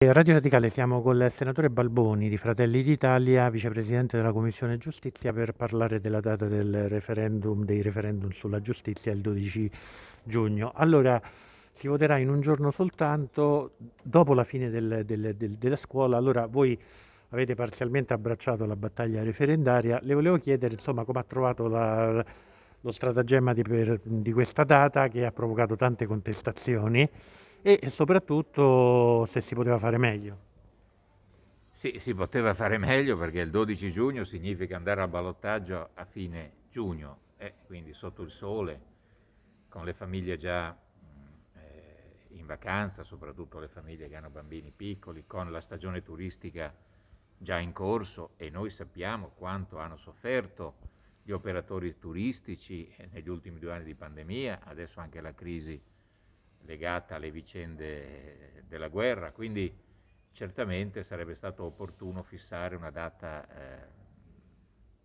Radio Radicale, siamo con il senatore Balboni di Fratelli d'Italia, vicepresidente della Commissione Giustizia, per parlare della data del referendum, dei referendum sulla giustizia il 12 giugno. Allora, si voterà in un giorno soltanto, dopo la fine del, del, del, della scuola. Allora, voi avete parzialmente abbracciato la battaglia referendaria. Le volevo chiedere, insomma, come ha trovato la, lo stratagemma di, per, di questa data che ha provocato tante contestazioni e soprattutto se si poteva fare meglio. Sì, si poteva fare meglio perché il 12 giugno significa andare al ballottaggio a fine giugno, eh, quindi sotto il sole, con le famiglie già eh, in vacanza, soprattutto le famiglie che hanno bambini piccoli, con la stagione turistica già in corso e noi sappiamo quanto hanno sofferto gli operatori turistici eh, negli ultimi due anni di pandemia, adesso anche la crisi legata alle vicende della guerra, quindi certamente sarebbe stato opportuno fissare una data... Eh,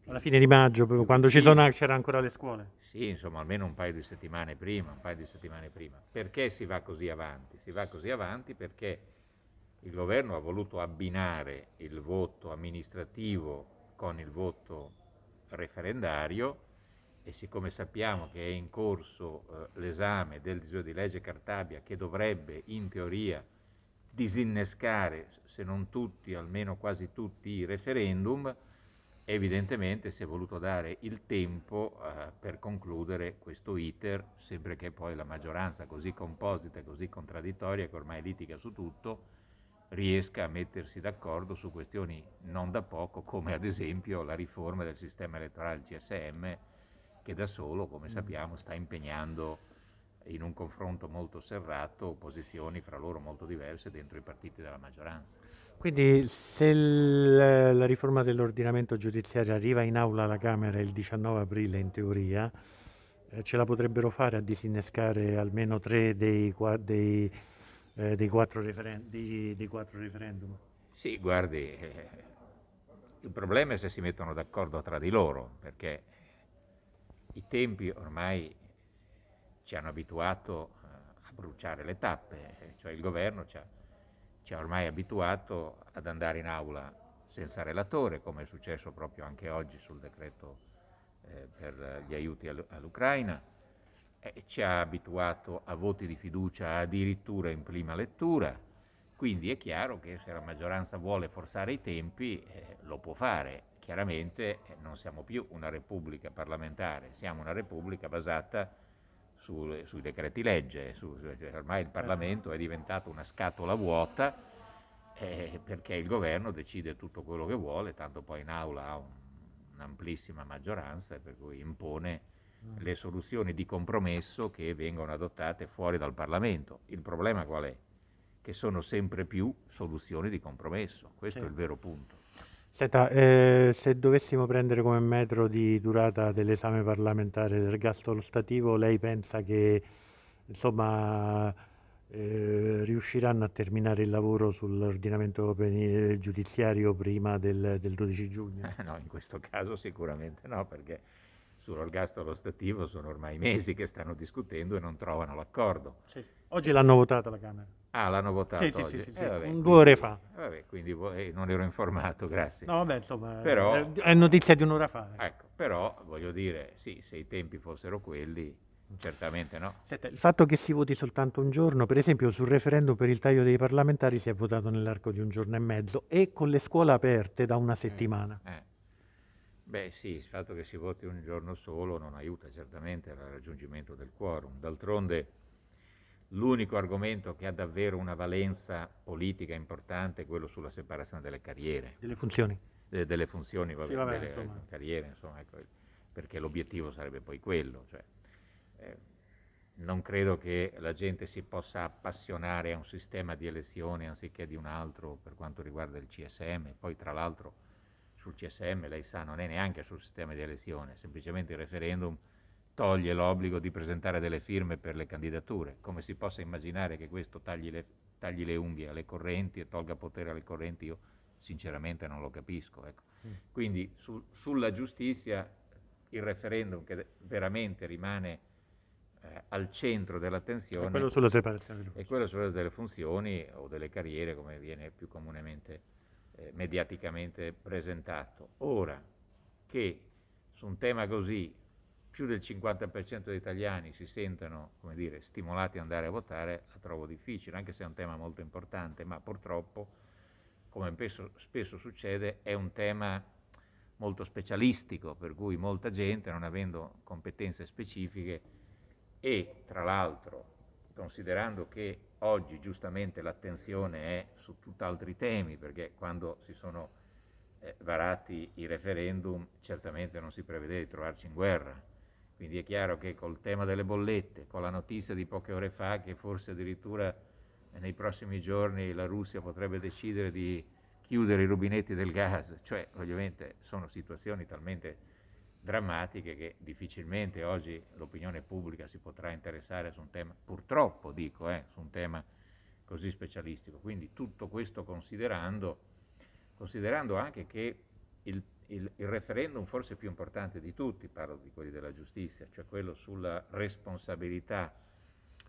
alla fine di maggio, proprio, quando sì. c'erano ancora le scuole. Sì, insomma, almeno un paio di settimane prima, un paio di settimane prima. Perché si va così avanti? Si va così avanti perché il governo ha voluto abbinare il voto amministrativo con il voto referendario e siccome sappiamo che è in corso eh, l'esame del disegno di legge Cartabia che dovrebbe in teoria disinnescare, se non tutti, almeno quasi tutti i referendum, evidentemente si è voluto dare il tempo eh, per concludere questo iter, sempre che poi la maggioranza così composita e così contraddittoria che ormai litiga su tutto, riesca a mettersi d'accordo su questioni non da poco come ad esempio la riforma del sistema elettorale del CSM che da solo, come mm. sappiamo, sta impegnando in un confronto molto serrato posizioni fra loro molto diverse dentro i partiti della maggioranza. Quindi se la riforma dell'ordinamento giudiziario arriva in aula alla Camera il 19 aprile in teoria, eh, ce la potrebbero fare a disinnescare almeno tre dei, dei, eh, dei, quattro, referen- dei, dei quattro, referendum? Sì, guardi, eh, il problema è se si mettono d'accordo tra di loro, perché i tempi ormai ci hanno abituato eh, a bruciare le tappe, eh, cioè il governo ci ha, ci ha ormai abituato ad andare in aula senza relatore, come è successo proprio anche oggi sul decreto eh, per gli aiuti all'Ucraina, eh, ci ha abituato a voti di fiducia addirittura in prima lettura, quindi è chiaro che se la maggioranza vuole forzare i tempi eh, lo può fare, chiaramente eh, non siamo più una repubblica parlamentare, siamo una repubblica basata su, sui decreti legge, su, cioè, ormai il Parlamento è diventato una scatola vuota eh, perché il governo decide tutto quello che vuole, tanto poi in aula ha un, un'amplissima maggioranza per cui impone mm. le soluzioni di compromesso che vengono adottate fuori dal Parlamento. Il problema qual è? Che sono sempre più soluzioni di compromesso, questo sì. è il vero punto. Senta, eh, se dovessimo prendere come metro di durata dell'esame parlamentare del gasto stativo, lei pensa che insomma, eh, riusciranno a terminare il lavoro sull'ordinamento giudiziario prima del, del 12 giugno? Eh, no, in questo caso sicuramente no, perché sull'ergastolo stativo sono ormai mesi che stanno discutendo e non trovano l'accordo. Sì. Oggi l'hanno votata la Camera. Ah, l'hanno votato sì, oggi? Sì, sì, eh, vabbè, quindi, due ore fa. Eh, vabbè, quindi eh, non ero informato, grazie. No, vabbè, insomma, però, è, notizia di un'ora fa. Eh. Ecco, però voglio dire, sì, se i tempi fossero quelli, certamente no. Senta, il fatto che si voti soltanto un giorno, per esempio sul referendum per il taglio dei parlamentari si è votato nell'arco di un giorno e mezzo e con le scuole aperte da una eh, settimana. Eh. Beh sì, il fatto che si voti un giorno solo non aiuta certamente al raggiungimento del quorum. D'altronde L'unico argomento che ha davvero una valenza politica importante è quello sulla separazione delle carriere. Delle funzioni. De, delle funzioni, vabbè, sì, vabbè, delle insomma. carriere, insomma, ecco, perché l'obiettivo sarebbe poi quello. Cioè, eh, non credo che la gente si possa appassionare a un sistema di elezione anziché di un altro per quanto riguarda il CSM. Poi, tra l'altro, sul CSM, lei sa, non è neanche sul sistema di elezione, semplicemente il referendum toglie l'obbligo di presentare delle firme per le candidature. Come si possa immaginare che questo tagli le, tagli le unghie alle correnti e tolga potere alle correnti, io sinceramente non lo capisco. Ecco. Mm. Quindi su, sulla giustizia il referendum che veramente rimane eh, al centro dell'attenzione è quello sulla separazione è quello sulla delle funzioni o delle carriere come viene più comunemente eh, mediaticamente presentato. Ora che su un tema così più del 50% degli italiani si sentano dire, stimolati ad andare a votare, la trovo difficile, anche se è un tema molto importante, ma purtroppo, come spesso, spesso succede, è un tema molto specialistico, per cui molta gente, non avendo competenze specifiche e tra l'altro considerando che oggi giustamente l'attenzione è su tutt'altri temi, perché quando si sono eh, varati i referendum certamente non si prevede di trovarci in guerra quindi è chiaro che col tema delle bollette, con la notizia di poche ore fa che forse addirittura nei prossimi giorni la Russia potrebbe decidere di chiudere i rubinetti del gas, cioè ovviamente sono situazioni talmente drammatiche che difficilmente oggi l'opinione pubblica si potrà interessare su un tema, purtroppo dico, eh, su un tema così specialistico. Quindi tutto questo considerando, considerando anche che il il, il, referendum forse più importante di tutti, parlo di quelli della giustizia, cioè quello sulla responsabilità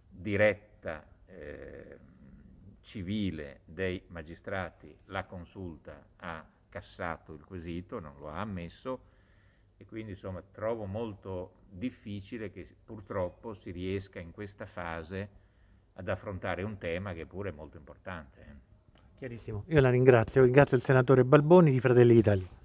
diretta eh, civile dei magistrati, la consulta ha cassato il quesito, non lo ha ammesso e quindi insomma trovo molto difficile che purtroppo si riesca in questa fase ad affrontare un tema che pure è molto importante. Eh. Chiarissimo, io la ringrazio, ringrazio il senatore Balboni di Fratelli d'Italia.